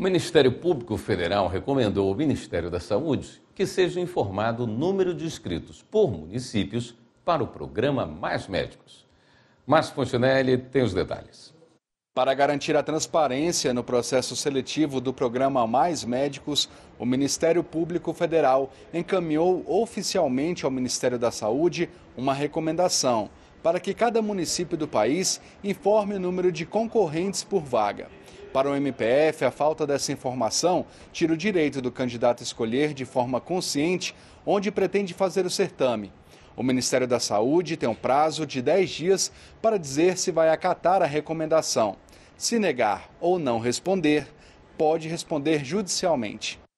O Ministério Público Federal recomendou ao Ministério da Saúde que seja informado o número de inscritos por municípios para o programa Mais Médicos. Márcio Fontinelli tem os detalhes. Para garantir a transparência no processo seletivo do programa Mais Médicos, o Ministério Público Federal encaminhou oficialmente ao Ministério da Saúde uma recomendação para que cada município do país informe o número de concorrentes por vaga. Para o MPF, a falta dessa informação tira o direito do candidato escolher de forma consciente onde pretende fazer o certame. O Ministério da Saúde tem um prazo de 10 dias para dizer se vai acatar a recomendação. Se negar ou não responder, pode responder judicialmente.